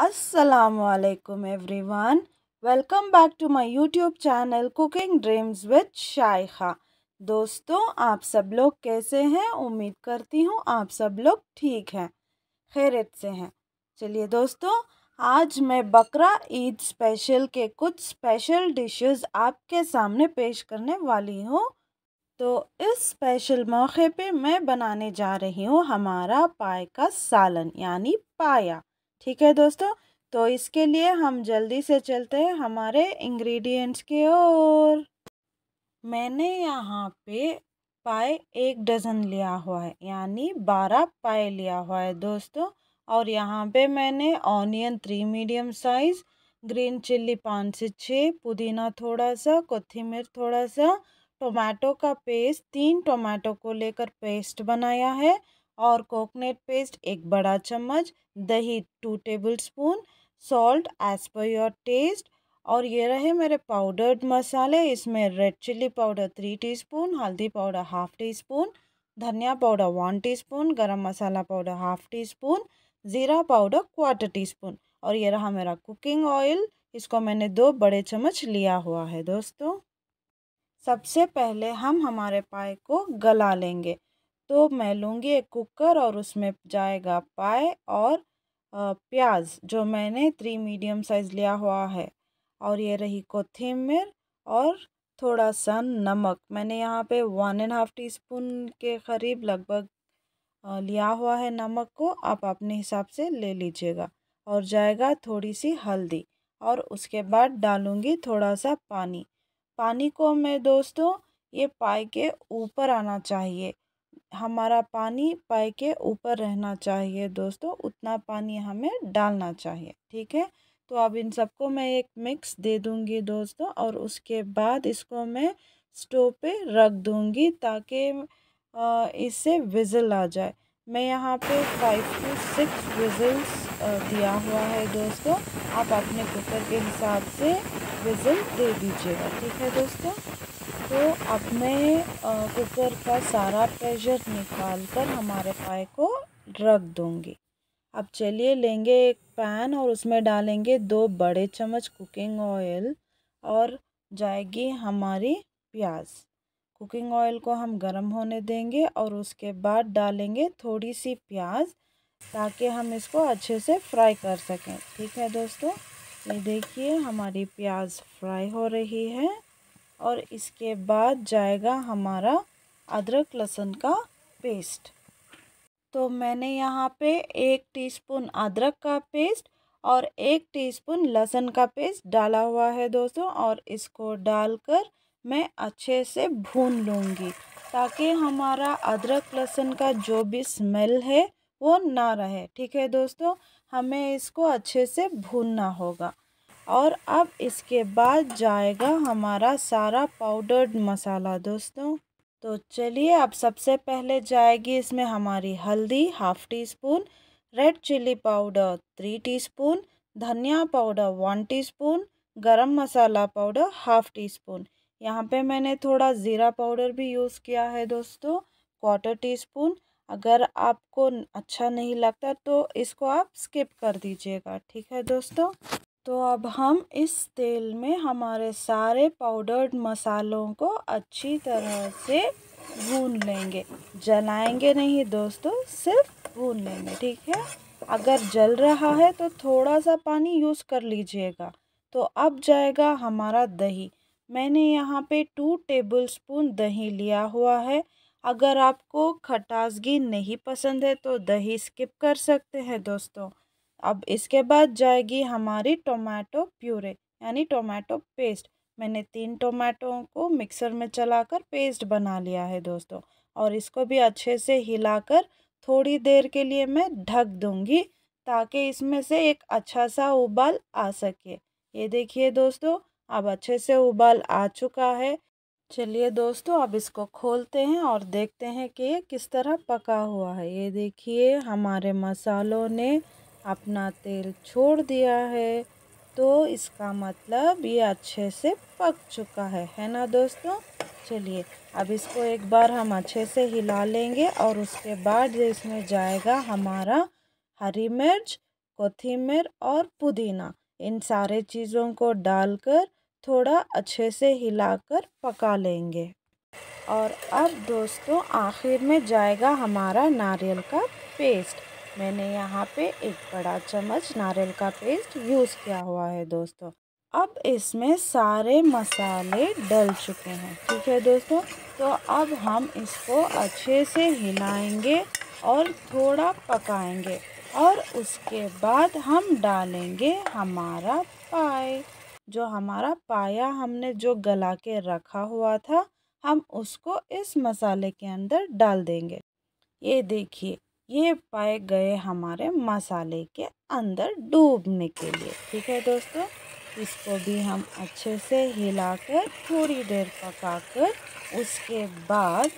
Every everyone welcome back to my YouTube channel cooking dreams with Shaikha. दोस्तों आप सब लोग कैसे हैं उम्मीद करती हूँ आप सब लोग ठीक हैं खैरत से हैं चलिए दोस्तों आज मैं बकरा ईद स्पेशल के कुछ स्पेशल डिशेस आपके सामने पेश करने वाली हूँ तो इस स्पेशल मौके पे मैं बनाने जा रही हूँ हमारा पाए का सालन यानी पाया ठीक है दोस्तों तो इसके लिए हम जल्दी से चलते हैं हमारे इंग्रेडिएंट्स के ओर मैंने यहाँ पे पाए एक डज़न लिया हुआ है यानी बारह पाए लिया हुआ है दोस्तों और यहाँ पे मैंने onion three medium size green chilli पाँच से छः पुदीना थोड़ा सा कोथिमीर थोड़ा सा टोमेटो का पेस्ट तीन टोमेटो को लेकर पेस्ट बनाया है और कोकोनट पेस्ट एक बड़ा चम्मच दही two tablespoon salt as per your taste और ये रहे मेरे पाउडर्ड मसाले इसमें red chilli powder three teaspoon हल्दी पाउडर हाफ टी स्पून धनिया powder one teaspoon garam masala powder half teaspoon ज़ीरा पाउडर क्वार्टर टी स्पून और ये रहा मेरा कुकिंग ऑयल इसको मैंने दो बड़े चम्मच लिया हुआ है दोस्तों सबसे पहले हम हमारे पाए को गला लेंगे तो मैं लूँगी एक कुकर और उसमें जाएगा पाए और प्याज जो मैंने थ्री मीडियम साइज़ लिया हुआ है और ये रही कोथिमिर और थोड़ा सा नमक मैंने यहाँ पे one and half teaspoon के करीब लगभग लिया हुआ है नमक को आप अपने हिसाब से ले लीजिएगा और जाएगा थोड़ी सी हल्दी और उसके बाद डालूँगी थोड़ा सा पानी पानी को मैं दोस्तों ये पाए के ऊपर आना चाहिए हमारा पानी पाए के ऊपर रहना चाहिए दोस्तों उतना पानी हमें डालना चाहिए ठीक है तो अब इन सबको मैं एक मिक्स दे दूँगी दोस्तों और उसके बाद इसको मैं स्टोव पे रख दूँगी ताकि इससे विज़ल आ जाए मैं यहाँ पे फाइव टू सिक्स विज़ल्स दिया हुआ है दोस्तों आप अपने कुकर के हिसाब से विज़ल दे दीजिएगा ठीक है दोस्तों तो अब मैं कुकर का सारा प्रेशर निकाल कर हमारे पाए को रख दूँगी अब चलिए लेंगे एक पैन और उसमें डालेंगे दो बड़े चम्मच कुकिंग ऑयल और जाएगी हमारी प्याज कुकिंग ऑयल को हम गर्म होने देंगे और उसके बाद डालेंगे थोड़ी सी प्याज ताकि हम इसको अच्छे से फ्राई कर सकें ठीक है दोस्तों ये देखिए हमारी प्याज फ्राई हो रही है और इसके बाद जाएगा हमारा अदरक लहसुन का पेस्ट तो मैंने यहाँ पे एक टीस्पून अदरक का पेस्ट और एक टीस्पून लहसुन का पेस्ट डाला हुआ है दोस्तों और इसको डालकर मैं अच्छे से भून लूँगी ताकि हमारा अदरक लहसुन का जो भी स्मेल है वो ना रहे ठीक है दोस्तों हमें इसको अच्छे से भूनना होगा और अब इसके बाद जाएगा हमारा सारा पाउडर्ड मसाला दोस्तों तो चलिए अब सबसे पहले जाएगी इसमें हमारी हल्दी half teaspoon red chilli powder three teaspoon धनिया powder one teaspoon garam masala powder half teaspoon यहाँ पे मैंने थोड़ा ज़ीरा पाउडर भी यूज़ किया है दोस्तों क्वार्टर टी स्पून अगर आपको अच्छा नहीं लगता तो इसको आप स्किप कर दीजिएगा ठीक है दोस्तों तो अब हम इस तेल में हमारे सारे पाउडर्ड मसालों को अच्छी तरह से भून लेंगे जलाएंगे नहीं दोस्तों सिर्फ भून लेंगे ठीक है अगर जल रहा है तो थोड़ा सा पानी यूज़ कर लीजिएगा तो अब जाएगा हमारा दही मैंने यहाँ पे टू टेबल स्पून दही लिया हुआ है अगर आपको खटासगी नहीं पसंद है तो दही स्किप कर सकते हैं दोस्तों अब इसके बाद जाएगी हमारी टोमेटो प्यूरे यानी टोमेटो पेस्ट मैंने तीन टोमेटो को मिक्सर में चलाकर पेस्ट बना लिया है दोस्तों और इसको भी अच्छे से हिलाकर थोड़ी देर के लिए मैं ढक दूंगी ताकि इसमें से एक अच्छा सा उबाल आ सके ये देखिए दोस्तों अब अच्छे से उबाल आ चुका है चलिए दोस्तों अब इसको खोलते हैं और देखते हैं कि ये किस तरह पका हुआ है ये देखिए हमारे मसालों ने अपना तेल छोड़ दिया है तो इसका मतलब ये अच्छे से पक चुका है है ना दोस्तों चलिए अब इसको एक बार हम अच्छे से हिला लेंगे और उसके बाद इसमें जाएगा हमारा हरी मिर्च कोथिमिर और पुदीना इन सारे चीज़ों को डालकर थोड़ा अच्छे से हिलाकर पका लेंगे और अब दोस्तों आखिर में जाएगा हमारा नारियल का पेस्ट मैंने यहाँ पे एक बड़ा चम्मच नारियल का पेस्ट यूज़ किया हुआ है दोस्तों अब इसमें सारे मसाले डल चुके हैं ठीक है दोस्तों तो अब हम इसको अच्छे से हिलाएंगे और थोड़ा पकाएंगे और उसके बाद हम डालेंगे हमारा पाए जो हमारा पाया हमने जो गला के रखा हुआ था हम उसको इस मसाले के अंदर डाल देंगे ये देखिए ये पाए गए हमारे मसाले के अंदर डूबने के लिए ठीक है दोस्तों इसको भी हम अच्छे से हिलाकर थोड़ी देर पकाकर उसके बाद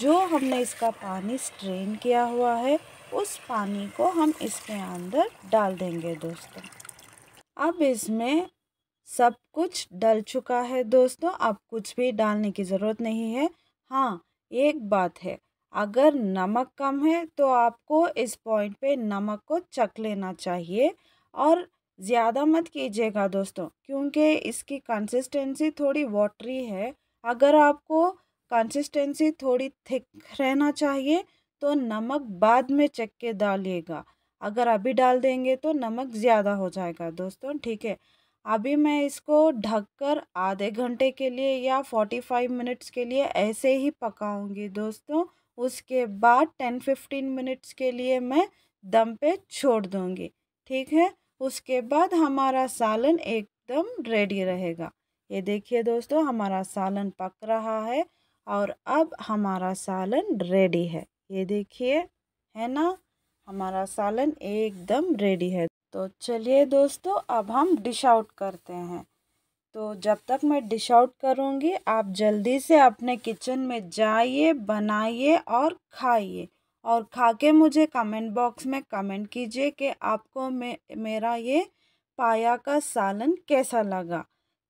जो हमने इसका पानी स्ट्रेन किया हुआ है उस पानी को हम इसके अंदर डाल देंगे दोस्तों अब इसमें सब कुछ डल चुका है दोस्तों अब कुछ भी डालने की ज़रूरत नहीं है हाँ एक बात है अगर नमक कम है तो आपको इस पॉइंट पे नमक को चख लेना चाहिए और ज़्यादा मत कीजिएगा दोस्तों क्योंकि इसकी कंसिस्टेंसी थोड़ी वाटरी है अगर आपको कंसिस्टेंसी थोड़ी थिक रहना चाहिए तो नमक बाद में चख के डालिएगा अगर अभी डाल देंगे तो नमक ज़्यादा हो जाएगा दोस्तों ठीक है अभी मैं इसको ढककर आधे घंटे के लिए या फोर्टी फाइव मिनट्स के लिए ऐसे ही पकाऊंगी दोस्तों उसके बाद टेन फिफ्टीन मिनट्स के लिए मैं दम पे छोड़ दूँगी ठीक है उसके बाद हमारा सालन एकदम रेडी रहेगा ये देखिए दोस्तों हमारा सालन पक रहा है और अब हमारा सालन रेडी है ये देखिए है ना हमारा सालन एकदम रेडी है तो चलिए दोस्तों अब हम डिश आउट करते हैं तो जब तक मैं डिश आउट करूँगी आप जल्दी से अपने किचन में जाइए बनाइए और खाइए और खा के मुझे कमेंट बॉक्स में कमेंट कीजिए कि आपको मे मेरा ये पाया का सालन कैसा लगा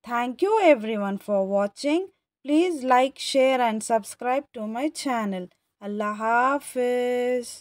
thank you everyone for watching please like share and subscribe to my channel अल्लाह हाफिज़